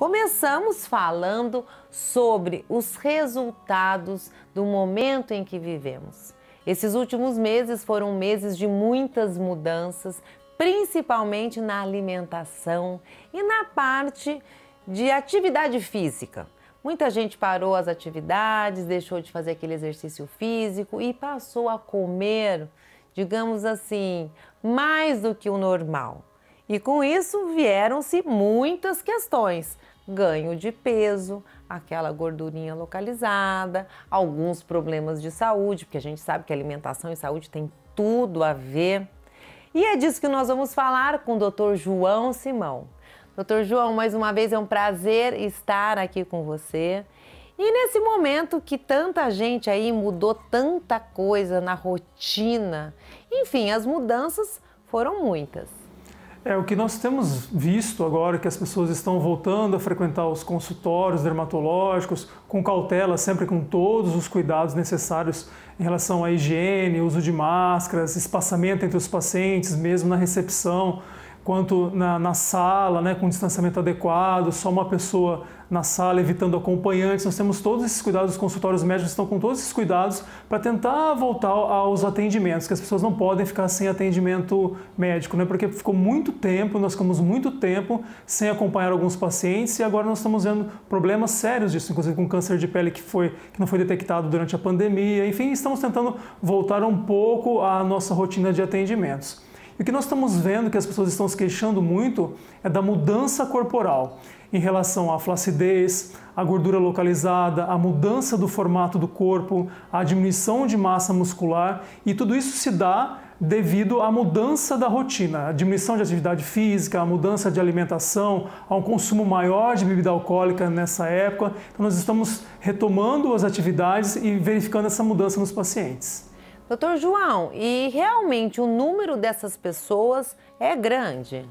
Começamos falando sobre os resultados do momento em que vivemos. Esses últimos meses foram meses de muitas mudanças, principalmente na alimentação e na parte de atividade física. Muita gente parou as atividades, deixou de fazer aquele exercício físico e passou a comer, digamos assim, mais do que o normal. E com isso vieram-se muitas questões ganho de peso, aquela gordurinha localizada, alguns problemas de saúde, porque a gente sabe que alimentação e saúde tem tudo a ver. E é disso que nós vamos falar com o Dr. João Simão. Dr. João, mais uma vez é um prazer estar aqui com você. E nesse momento que tanta gente aí mudou tanta coisa na rotina, enfim, as mudanças foram muitas. É o que nós temos visto agora é que as pessoas estão voltando a frequentar os consultórios dermatológicos com cautela, sempre com todos os cuidados necessários em relação à higiene, uso de máscaras, espaçamento entre os pacientes, mesmo na recepção quanto na, na, sala, né, com distanciamento adequado, só uma pessoa na sala, evitando acompanhantes. Nós temos todos esses cuidados, os consultórios médicos estão com todos esses cuidados para tentar voltar aos atendimentos, que as pessoas não podem ficar sem atendimento médico, né, porque ficou muito tempo, nós ficamos muito tempo sem acompanhar alguns pacientes e agora nós estamos vendo problemas sérios disso, inclusive com câncer de pele que, foi, que não foi detectado durante a pandemia. Enfim, estamos tentando voltar um pouco à nossa rotina de atendimentos. E o que nós estamos vendo que as pessoas estão se queixando muito é da mudança corporal em relação à flacidez, à gordura localizada, à mudança do formato do corpo, à diminuição de massa muscular e tudo isso se dá devido à mudança da rotina, à diminuição de atividade física, à mudança de alimentação, a um consumo maior de bebida alcoólica nessa época. Então, nós estamos retomando as atividades e verificando essa mudança nos pacientes. Doutor João, e realmente o número dessas pessoas é grande?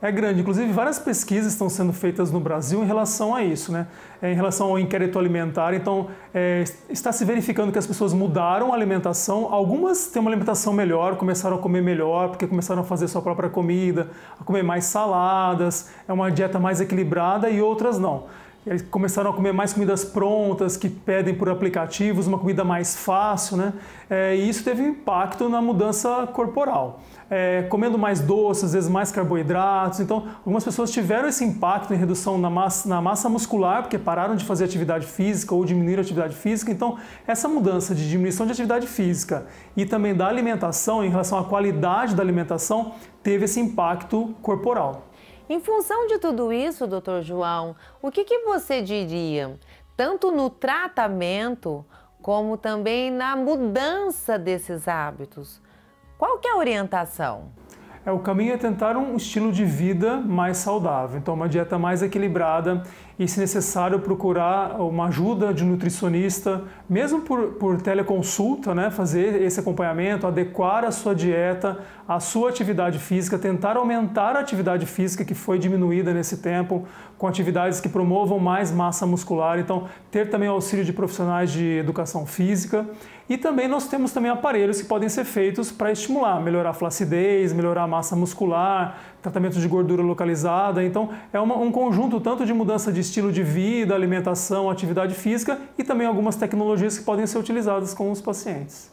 É grande, inclusive várias pesquisas estão sendo feitas no Brasil em relação a isso, né? É, em relação ao inquérito alimentar, então é, está se verificando que as pessoas mudaram a alimentação. Algumas têm uma alimentação melhor, começaram a comer melhor, porque começaram a fazer sua própria comida, a comer mais saladas, é uma dieta mais equilibrada e outras não. E eles começaram a comer mais comidas prontas, que pedem por aplicativos, uma comida mais fácil, né? É, e isso teve impacto na mudança corporal. É, comendo mais doces, às vezes mais carboidratos. Então, algumas pessoas tiveram esse impacto em redução na massa, na massa muscular, porque pararam de fazer atividade física ou diminuíram a atividade física. Então, essa mudança de diminuição de atividade física e também da alimentação, em relação à qualidade da alimentação, teve esse impacto corporal. Em função de tudo isso, doutor João, o que, que você diria, tanto no tratamento como também na mudança desses hábitos? Qual que é a orientação? É, o caminho é tentar um estilo de vida mais saudável, então uma dieta mais equilibrada e, se necessário, procurar uma ajuda de nutricionista, mesmo por, por teleconsulta, né, fazer esse acompanhamento, adequar a sua dieta, a sua atividade física, tentar aumentar a atividade física que foi diminuída nesse tempo, com atividades que promovam mais massa muscular. Então, ter também o auxílio de profissionais de educação física. E também nós temos também aparelhos que podem ser feitos para estimular, melhorar a flacidez, melhorar a massa muscular, tratamento de gordura localizada. Então, é uma, um conjunto tanto de mudança de estilo de vida, alimentação, atividade física e também algumas tecnologias que podem ser utilizadas com os pacientes.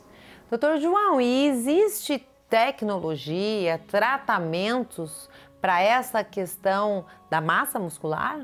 Doutor João, e existe tecnologia, tratamentos para essa questão da massa muscular?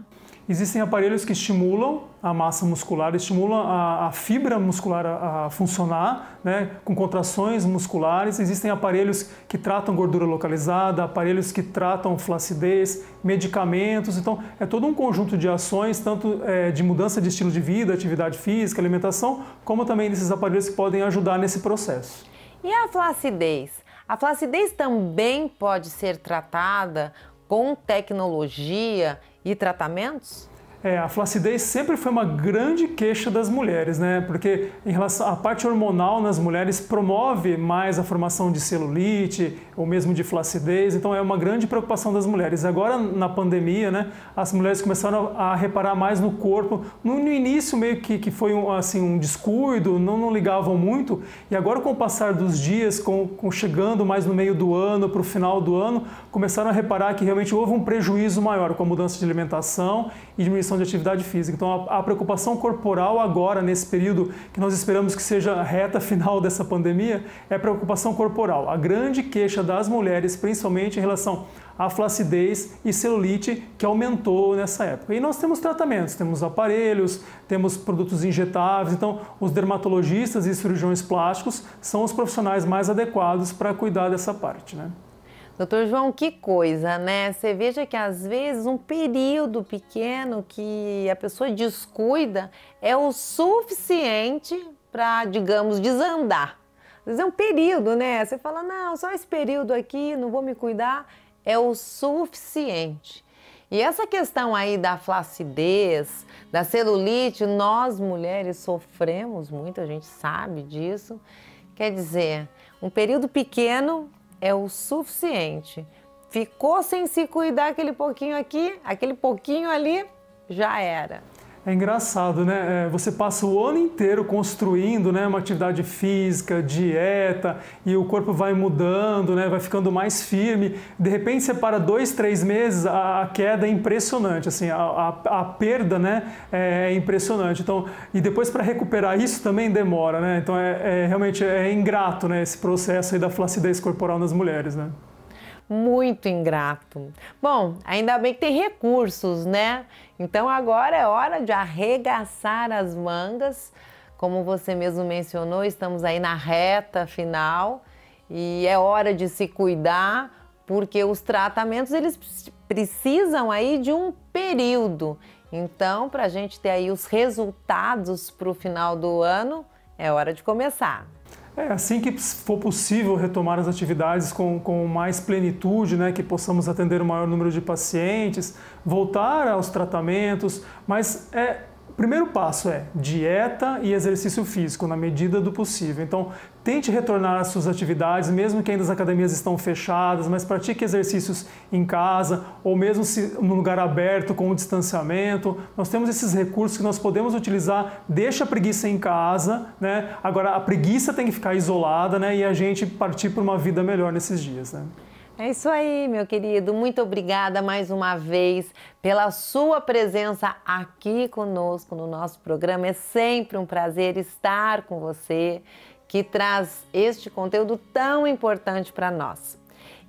Existem aparelhos que estimulam a massa muscular, estimulam a, a fibra muscular a, a, funcionar, né, com contrações musculares. Existem aparelhos que tratam gordura localizada, aparelhos que tratam flacidez, medicamentos. Então, é todo um conjunto de ações, tanto é, de mudança de estilo de vida, atividade física, alimentação, como também desses aparelhos que podem ajudar nesse processo. E a flacidez? A flacidez também pode ser tratada com tecnologia e tratamentos? É, a flacidez sempre foi uma grande queixa das mulheres, né? Porque em relação à parte hormonal nas mulheres promove mais a formação de celulite ou mesmo de flacidez, então é uma grande preocupação das mulheres. Agora na pandemia, né, as mulheres começaram a reparar mais no corpo. No, início meio que, que foi um, assim um descuido, não, não ligavam muito. E agora com o passar dos dias, com, com chegando mais no meio do ano para o final do ano, começaram a reparar que realmente houve um prejuízo maior com a mudança de alimentação e diminuição de atividade física. Então, a, preocupação corporal agora, nesse período que nós esperamos que seja a reta final dessa pandemia, é preocupação corporal. A grande queixa das mulheres, principalmente em relação à flacidez e celulite, que aumentou nessa época. E nós temos tratamentos, temos aparelhos, temos produtos injetáveis. Então, os dermatologistas e cirurgiões plásticos são os profissionais mais adequados para cuidar dessa parte. Né? Doutor João, que coisa, né? Você veja que às vezes um período pequeno que a pessoa descuida é o suficiente para, digamos, desandar. Às vezes é um período, né? Você fala, não, só esse período aqui, não vou me cuidar, é o suficiente. E essa questão aí da flacidez, da celulite, nós mulheres sofremos muito, a gente sabe disso. Quer dizer, um período pequeno é o suficiente. Ficou sem se cuidar aquele pouquinho aqui, aquele pouquinho ali, já era. É engraçado, né? É, você passa o ano inteiro construindo né, uma atividade física, dieta, e o corpo vai mudando, né, vai ficando mais firme. De repente, você para dois, três meses, a, a queda é impressionante, assim, a, a, a, perda né, é, é impressionante. Então, e depois para recuperar isso também demora, né? Então, é, é, realmente é ingrato né, esse processo aí da flacidez corporal nas mulheres, né? muito ingrato. Bom, ainda bem que tem recursos, né? Então agora é hora de arregaçar as mangas. Como você mesmo mencionou, estamos aí na reta final e é hora de se cuidar, porque os tratamentos eles precisam aí de um período. Então, para a gente ter aí os resultados para o final do ano, é hora de começar. É, assim que for possível retomar as atividades com, com mais plenitude, né, que possamos atender o maior número de pacientes, voltar aos tratamentos, mas é primeiro passo é dieta e exercício físico na medida do possível. Então, tente retornar às suas atividades, mesmo que ainda as academias estão fechadas, mas pratique exercícios em casa ou mesmo se num lugar aberto com o distanciamento. Nós temos esses recursos que nós podemos utilizar. Deixa a preguiça em casa, né? Agora a preguiça tem que ficar isolada, né? E a gente partir para uma vida melhor nesses dias, né? É isso aí, meu querido. Muito obrigada mais uma vez pela sua presença aqui conosco no nosso programa. É sempre um prazer estar com você que traz este conteúdo tão importante para nós.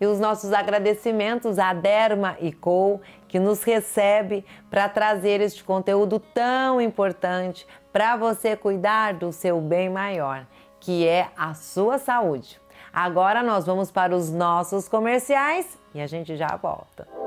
E os nossos agradecimentos à Derma e Co, que nos recebe para trazer este conteúdo tão importante para você cuidar do seu bem maior, que é a sua saúde. Agora nós vamos para os nossos comerciais e a gente já volta.